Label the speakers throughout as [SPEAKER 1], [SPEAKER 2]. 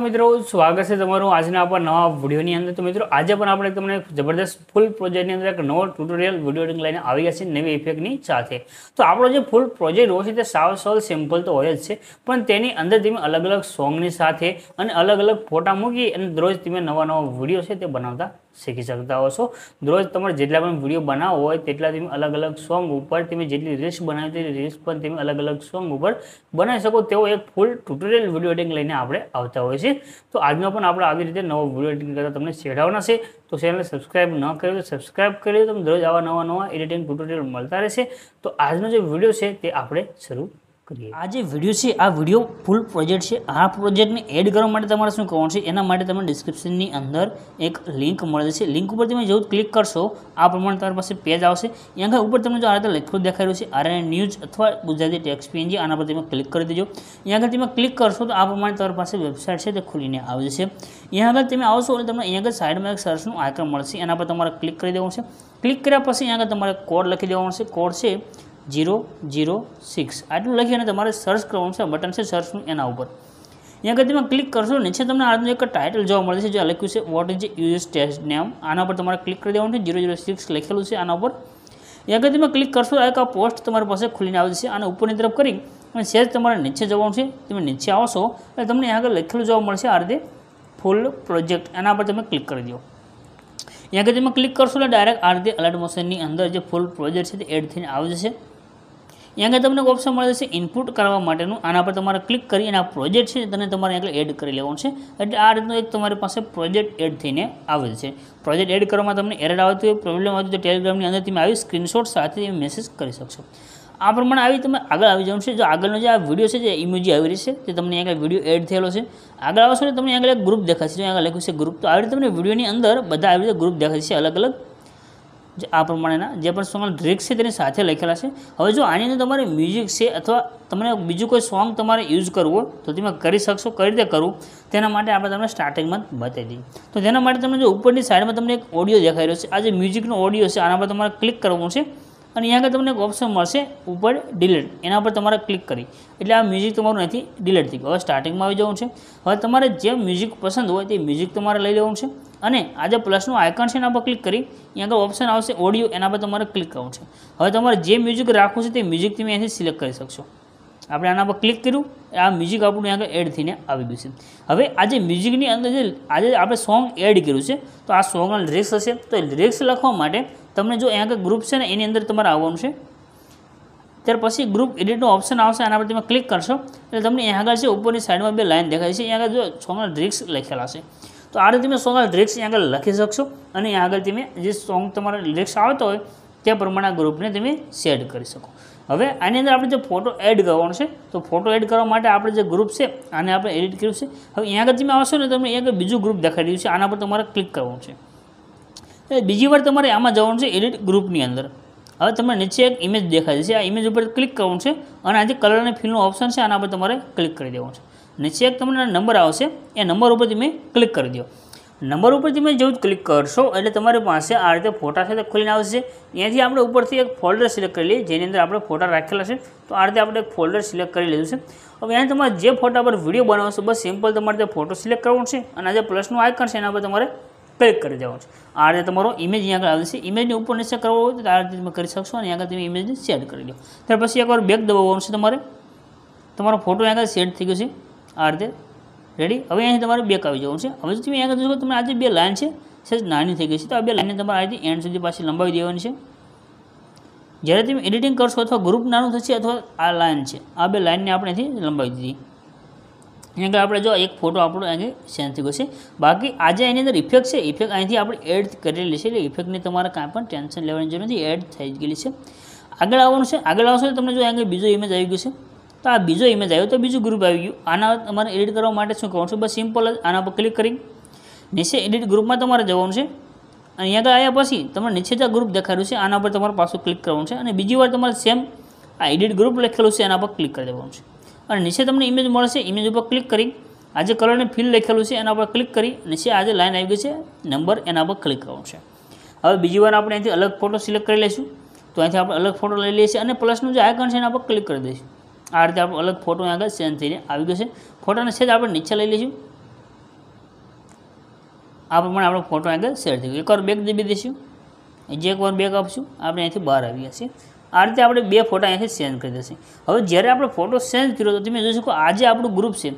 [SPEAKER 1] problem મિત્રો સ્વાગત છે તમારું આજના આપણા નવા વિડીયોની અંદર તો મિત્રો આજે પણ આપણે તમને જબરદસ્ત ફૂલ પ્રોજેક્ટની અંદર એક નવો ટ્યુટોરિયલ વિડીયો લઈને આવી ગયા છે નવી ઇફેક્ટની સાથે તો આપણો જે ફૂલ પ્રોજેક્ટ હોય છે તે સાવ સોલ સિમ્પલ તો હોય જ છે પણ તેની અંદર તમે અલગ અલગ સોંગની સાથે અને અલગ અલગ ફોટા મૂકી અને દરરોજ તમે નવા નવા વિડીયો છે તે બનાવતા શીખી શકતા હશો દરરોજ તમારે જેટલા પણ વિડીયો બનાવો હોય તેટલા તમે અલગ અલગ સોંગ ઉપર તમે જેટલી રીલ્સ બનાવી તેટલી રીલ્સ પણ તમે અલગ અલગ સોંગ ઉપર બનાવી શકો તેવો એક ફૂલ ટ્યુટોરિયલ વિડીયો લઈને આપણે આવતા હોય છે તો આજમાં પણ આપણે આવી રીતે નવો વિડીયો એડિટિંગ કરતા તમને શેઢાવના છે તો ચેનલને સબસ્ક્રાઈબ ન કર્યો તો સબસ્ક્રાઈબ કરી તમને દરરોજ આવા નવા નવા એડિટિંગ ટ્યુટોરિયલ મળતા રહેશે તો આજનો જે વિડીયો છે તે આપણે શરૂ કરીએ આ જે વિડીયો છે આ વિડીયો ફૂલ પ્રોજેક્ટ છે આ પ્રોજેક્ટને એડ કરવા માટે તમારે શું કરવાનું છે એના માટે તમને ડિસ્ક્રિપ્શનની અંદર એક લિંક મળે છે લિંક ઉપર તમે જેવું ક્લિક કરશો આ પ્રમાણે તમારી પાસે પેજ આવશે અહીંયા ઉપર તમને જો આ રીતે લખ્યું દેખાઈ રહ્યું છે આરએન ન્યૂઝ અથવા ગુજરાતી ટેક્સ પીએનજી આના પર તમે ક્લિક કરી દેજો અહીંયા આગળ તમે ક્લિક કરશો તો આ પ્રમાણે તમારી પાસે વેબસાઇટ છે તે ખુલીને આવી જશે અહીંયા આગળ તમે આવશો અને તમને અહીંયા આગળ સાઈડમાં એક સર્ચનું આઇકન મળશે એના પર તમારે ક્લિક કરી દેવાનું છે ક્લિક કર્યા પછી અહીંયા આગળ તમારે કોડ લખી દેવાનો છે કોડ છે જીરો જીરો સિક્સ આટલું લખીને તમારે સર્ચ કરવાનું છે બટન છે સર્ચનું એના ઉપર અહીંયા આગળ તમે ક્લિક કરશો નીચે તમને આનું એક ટાઇટલ જોવા મળે છે જે લખ્યું છે what is use test name આના પર તમારે ક્લિક કરી દેવાનું છે જીરો જીરો સિક્સ લખેલું છે આના ઉપર અહીંયા આગળ તમે ક્લિક કરશો એક આ પોસ્ટ તમારી પાસે ખુલીને આવી જશે અને ઉપરની તરફ કરી અને સેજ તમારે નીચે જવાનું છે તમે નીચે આવશો એટલે તમને અહીંયા આગળ લખેલું જોવા મળશે આ રીતે ફૂલ પ્રોજેક્ટ એના પર તમે ક્લિક કરી દો અહીંયા આગળ તમે ક્લિક કરશો એટલે ડાયરેક્ટ આ રીતે અલર્ટ મોશનની અંદર જે ફૂલ પ્રોજેક્ટ છે તે એડ થઈને આવી જશે અહીંયા આગળ તમને ઓપ્શન મળે છે ઇનપુટ કરવા માટેનું આના પર તમારે ક્લિક કરી અને આ પ્રોજેક્ટ છે તેને તમારે આગળ એડ કરી લેવાનું છે એટલે આ રીતનો એક તમારી પાસે પ્રોજેક્ટ એડ થઈને આવે છે પ્રોજેક્ટ એડ કરવામાં તમને એરર આવતી હોય પ્રોબ્લેમ આવતી તો ટેલિગ્રામની અંદર તમે આવી સ્ક્રીનશોટ સાથે તમે મેસેજ કરી શકશો આ પ્રમાણે આવી તમે આગળ આવી જવાનું છે જો આગળનો જે આ વિડીયો છે જે ઇમોજી આવી રહી છે તે તમને આગળ વિડીયો એડ થયેલો છે આગળ આવશો ને તમને આગળ એક ગ્રુપ દેખાશે જો આગળ લખ્યું છે ગ્રુપ તો આવી રીતે તમને વિડીયોની અંદર બધા આવી રીતે ગ્રુપ દેખાશે અલગ અલગ આ પ્રમાણેના જે પણ સોંગના લિરિક્સ છે તેની સાથે લખેલા છે હવે જો આની અંદર તમારે મ્યુઝિક છે અથવા તમને બીજું કોઈ સોંગ તમારે યુઝ કરવો તો તમે કરી શકશો કઈ રીતે કરવું તેના માટે આપણે તમને સ્ટાર્ટિંગમાં બતાવી દઈએ તો તેના માટે તમને જો ઉપરની સાઈડમાં તમને એક ઓડિયો દેખાઈ રહ્યો છે આ જે મ્યુઝિકનો ઓડિયો છે આના પર તમારે ક્લિક કરવું છે અને અહીં આગળ તમને એક ઓપ્શન મળશે ઉપર ડિલીટ એના પર તમારે ક્લિક કરી એટલે આ મ્યુઝિક તમારું નથી ડિલીટ થઈ ગયું હવે સ્ટાર્ટિંગમાં આવી જવું છે હવે તમારે જે મ્યુઝિક પસંદ હોય તે મ્યુઝિક તમારે લઈ લેવું છે અને આ જે પ્લસનું આઇકન છે એના પર ક્લિક કરી અહીંયા આગળ ઓપ્શન આવશે ઓડિયો એના પર તમારે ક્લિક કરવું છે હવે તમારે જે મ્યુઝિક રાખવું છે તે મ્યુઝિક તમે અહીંથી સિલેક્ટ કરી શકશો આપણે આના પર ક્લિક કર્યું આ મ્યુઝિક આપણું આગળ એડ થઈને આવી ગયું છે હવે આજે મ્યુઝિકની અંદર જે આજે આપણે સોંગ એડ કર્યું છે તો આ સોંગના લિરિક્સ હશે તો લિરિક્સ લખવા માટે તમને જો અહીંયા ગ્રુપ છે ને એની અંદર તમારે આવવાનું છે ત્યાર પછી ગ્રુપ એડિટનો ઓપ્શન આવશે આના પર તમે ક્લિક કરશો એટલે તમને અહીંયા આગળ છે ઉપરની સાઈડમાં બે લાઇન દેખાય છે અહીંયા આગળ જો સોંગના લિરિક્સ લખેલા છે તો આ રીતે તમે સોંગના લિરિક્સ અહીંયા આગળ લખી શકશો અને અહીંયા આગળ તમે જે સોંગ તમારા લિરિક્સ આવતા હોય તે પ્રમાણે આ ગ્રુપને તમે સેટ કરી શકો હવે આની અંદર આપણે જે ફોટો એડ કરવાનો છે તો ફોટો એડ કરવા માટે આપણે જે ગ્રુપ છે આને આપણે એડિટ કર્યું છે હવે અહીંયા આગળ તમે આવશો ને તમને એક બીજું ગ્રુપ દેખાઈ રહ્યું છે આના પર તમારે ક્લિક કરવાનું છે બીજી વાર તમારે આમાં જવાનું છે એડિટ ગ્રુપની અંદર હવે તમને નીચે એક ઇમેજ દેખાઈ છે આ ઇમેજ ઉપર ક્લિક કરવાનું છે અને આ જે કલર અને ફિલનો ઓપ્શન છે આના પર તમારે ક્લિક કરી દેવાનું છે નીચે એક તમને નંબર આવશે એ નંબર ઉપર તમે ક્લિક કરી દો નંબર ઉપર તમે જેવું જ ક્લિક કરશો એટલે તમારી પાસે આ રીતે ફોટા સાથે ખોલીને આવશે અહીંયાથી આપણે ઉપરથી એક ફોલ્ડર સિલેક્ટ કરી લઈએ જેની અંદર આપણે ફોટા રાખેલા છે તો આ રીતે આપણે એક ફોલ્ડર સિલેક્ટ કરી લીધું છે હવે અહીંયા તમારે જે ફોટા પર વિડીયો બનાવશો બસ સિમ્પલ તમારે તે ફોટો સિલેક્ટ કરવાનો છે અને આ જે પ્લસનું આઇકન છે એના પર તમારે ક્લિક કરી દેવાનું છે આ રીતે તમારો ઇમેજ અહીંયા આગળ આવે છે ઇમેજને ઉપર નીચે કરવો હોય તો આ રીતે તમે કરી શકશો અને આગળ તમે ઇમેજને શેર કરી લો ત્યાર પછી એકવાર બેક દબાવવાનું છે તમારે તમારો ફોટો અહીંયા આગળ સેટ થઈ ગયો છે આ રીતે રેડી હવે અહીંથી તમારે બેક આવી જવું છે હવે તમે અહીંયા જોશો તમને આજે બે લાઇન છે સહેજ નાની થઈ ગઈ છે તો આ બે લાઇનને તમારે અહીંથી એન્ડ સુધી પાછી લંબાવી દેવાની છે જ્યારે તમે એડિટિંગ કરશો અથવા ગ્રુપ નાનું થશે અથવા આ લાઇન છે આ બે લાઇનને આપણે અહીંથી લંબાવી દીધી અહીંયા આગળ આપણે જો એક ફોટો આપણો અહીં સેન્ડ થઈ ગયો છે બાકી આજે એની અંદર ઇફેક્ટ છે ઇફેક્ટ અહીંથી આપણે એડ કરેલી છે એટલે ઇફેક્ટની તમારે કાંઈ પણ ટેન્શન લેવાની જરૂર નથી એડ થઈ ગયેલી છે આગળ આવવાનું છે આગળ આવશો તો તમને જો અહીંયા બીજો ઇમેજ આવી ગયો છે તો આ બીજો ઇમેજ આવ્યો તો બીજું ગ્રુપ આવી ગયું આના તમારે એડિટ કરવા માટે શું કરવાનું છે બસ સિમ્પલ જ આના પર ક્લિક કરી નીચે એડિટ ગ્રુપમાં તમારે જવાનું છે અહીંયા તો આવ્યા પછી તમારે નીચે જે ગ્રુપ દેખાડ્યું છે આના પર તમારે પાછું ક્લિક કરવાનું છે અને બીજી વાર તમારે સેમ આ એડિટ ગ્રુપ લખેલું છે એના પર ક્લિક કરી દેવાનું છે અને નીચે તમને ઇમેજ મળશે ઇમેજ ઉપર ક્લિક કરી આજે કલરને ફિલ લખેલું છે એના પર ક્લિક કરી નીચે આજે લાઇન આવી ગઈ છે નંબર એના પર ક્લિક કરવાનું છે હવે બીજી વાર આપણે અહીંથી અલગ ફોટો સિલેક્ટ કરી લઈશું તો અહીંથી આપણે અલગ ફોટો લઈ લઈએ છીએ અને પ્લસનું જે આઇકન છે એના પર ક્લિક કરી દઈશું આ રીતે આપણે અલગ ફોટો આગળ ચેન્જ થઈને આવી ગયો છે ફોટોને સેજ આપણે નીચે લઈ લઈશું આ પ્રમાણે આપણો ફોટો આગળ શેર થઈ ગયો એકવાર બેક દબી દઈશું જે એકવાર બેક આપશું આપણે અહીંથી બહાર આવી જશે આ રીતે આપણે બે ફોટા અહીંથી સેન્ડ કરી દઈશું હવે જ્યારે આપણે ફોટો સેન્ડ કર્યો તો તમે જોઈશું કે આજે આપણું ગ્રુપ છે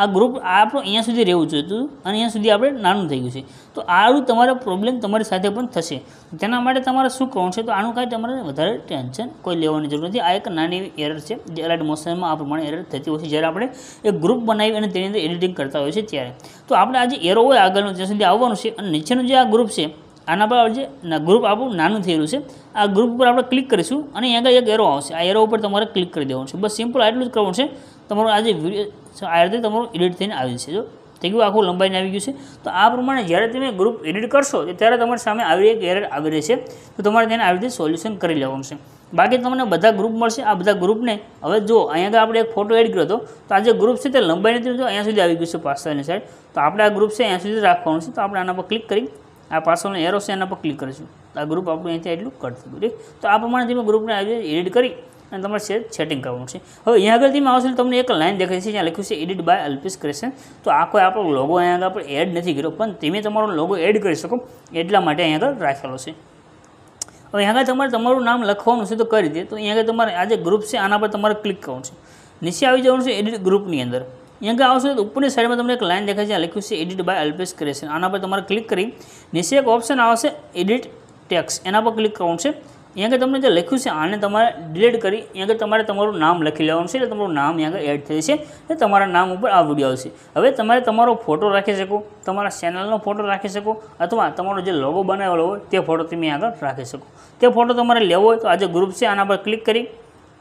[SPEAKER 1] આ ગ્રુપ આપણું અહીંયા સુધી રહેવું જોઈતું અને અહીંયા સુધી આપણે નાનું થઈ ગયું છે તો આવું તમારો પ્રોબ્લેમ તમારી સાથે પણ થશે તેના માટે તમારે શું કરવાનું છે તો આનું કાંઈ તમારે વધારે ટેન્શન કોઈ લેવાની જરૂર નથી આ એક નાની એવી એરર છે જે એલર્ટ મોશનમાં આ પ્રમાણે એરર થતી હોય છે જ્યારે આપણે એક ગ્રુપ બનાવી અને તેની અંદર એડિટિંગ કરતા હોય છે ત્યારે તો આપણે આજે એરો હોય આગળનું જ્યાં સુધી આવવાનું છે અને નીચેનું જે આ ગ્રુપ છે આના પર જે ગ્રુપ આપણું નાનું થયેલું છે આ ગ્રુપ ઉપર આપણે ક્લિક કરીશું અને અહીંયા એક એરો આવશે આ એરો ઉપર તમારે ક્લિક કરી દેવાનું છે બસ સિમ્પલ આટલું જ કરવાનું છે તમારો આજે જે વિડીયો આ રીતે તમારું એડિટ થઈને આવી છે જો થઈ ગયું આખું લંબાઈને આવી ગયું છે તો આ પ્રમાણે જ્યારે તમે ગ્રુપ એડિટ કરશો ત્યારે તમારી સામે આવી એક એરર આવી છે તો તમારે તેને આવી રીતે સોલ્યુશન કરી લેવાનું છે બાકી તમને બધા ગ્રુપ મળશે આ બધા ગ્રુપને હવે જો અહીંયા આપણે એક ફોટો એડ કર્યો હતો તો આ ગ્રુપ છે તે લંબાઈ નથી જો અહીંયા સુધી આવી ગયું છે પાસાની સાઈડ તો આપણે આ ગ્રુપ છે અહીંયા સુધી રાખવાનું છે તો આપણે આના પર ક્લિક કરી આ પાસોનો એરો છે એના પર ક્લિક કરીશું આ ગ્રુપ આપણું અહીંયા એટલું કટ થયું તો આ પ્રમાણે તમે ગ્રુપને આવી એડિટ કરી અને તમારે છે સેટિંગ કરવાનું છે હવે અહીંયા આગળ તમે આવશે તમને એક લાઇન દેખાય છે જ્યાં લખ્યું છે એડિટ બાય અલ્પિસ ક્રેશન તો આ કોઈ આપણો લોગો અહીંયા આગળ આપણે એડ નથી કર્યો પણ તમે તમારો લોગો એડ કરી શકો એટલા માટે અહીંયા આગળ રાખેલો છે હવે અહીંયા આગળ તમારે તમારું નામ લખવાનું છે તો કરી દે તો અહીંયા આગળ તમારે આ જે ગ્રુપ છે આના પર તમારે ક્લિક કરવાનું છે નીચે આવી જવાનું છે એડિટ ગ્રુપની અંદર અહીંયા આગળ આવશે તો ઉપરની સાઈડમાં તમને એક લાઇન દેખાય છે લખ્યું છે એડિટ બાય અલ્પેશ ક્રેશન આના પર તમારે ક્લિક કરી નીચે એક ઓપ્શન આવશે એડિટ ટેક્સ એના પર ક્લિક કરવાનું છે અહીંયા આગળ તમને જે લખ્યું છે આને તમારે ડિલીટ કરી અહીંયા આગળ તમારે તમારું નામ લખી લેવાનું છે એટલે તમારું નામ અહીંયા આગળ એડ થઈ છે એટલે તમારા નામ ઉપર આ વિડીયો આવશે હવે તમારે તમારો ફોટો રાખી શકો તમારા ચેનલનો ફોટો રાખી શકો અથવા તમારો જે લોગો બનાવેલો હોય તે ફોટો તમે આગળ રાખી શકો તે ફોટો તમારે લેવો હોય તો આ જે ગ્રુપ છે આના પર ક્લિક કરી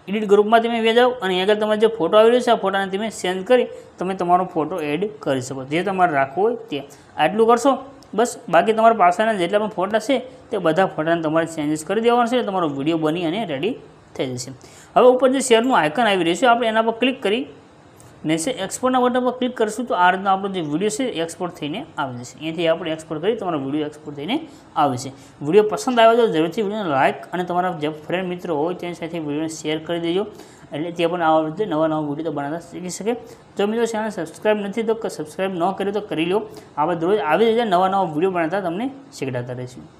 [SPEAKER 1] એડિટ ગ્રુપમાં તમે વેજાઓ અને આગળ તમારે જે ફોટો આવેલો છે આ ફોટાને તમે સેન્ડ કરી તમે તમારો ફોટો એડ કરી શકો જે તમારે રાખવો હોય તે આટલું કરશો બસ બાકી તમારા પાસાના જેટલા પણ ફોટા છે તે બધા ફોટાને તમારે ચેન્જીસ કરી દેવાના છે તમારો વિડીયો બની અને રેડી થઈ જશે હવે ઉપર જે શેરનું આઇકન આવી રહ્યું છે આપણે એના પર ક્લિક કરી નેસે એક્સપોર્ટના બટન પર ક્લિક કરીશું તો આ રીતનો આપણો જે વિડીયો છે એક્સપોર્ટ થઈને આવી જશે અહીંયાથી આપણે એક્સપોર્ટ કરી તમારો વિડીયો એક્સપોર્ટ થઈને આવે છે વિડીયો પસંદ આવ્યો તો જરૂરથી વિડીયોને લાઇક અને તમારા જે ફ્રેન્ડ મિત્રો હોય તેની સાથે વિડીયોને શેર કરી દેજો એટલે તે પણ આવા રીતે નવા નવા વિડીયો બનાવતા શીખી શકે જો મિત્રો ચેનલ સબસ્ક્રાઈબ નથી તો સબસ્ક્રાઈબ ન કર્યો તો કરી લો આપણે દરરોજ આવી રીતે નવા નવા વિડીયો બનાવતા તમને શીખડાતા રહીશું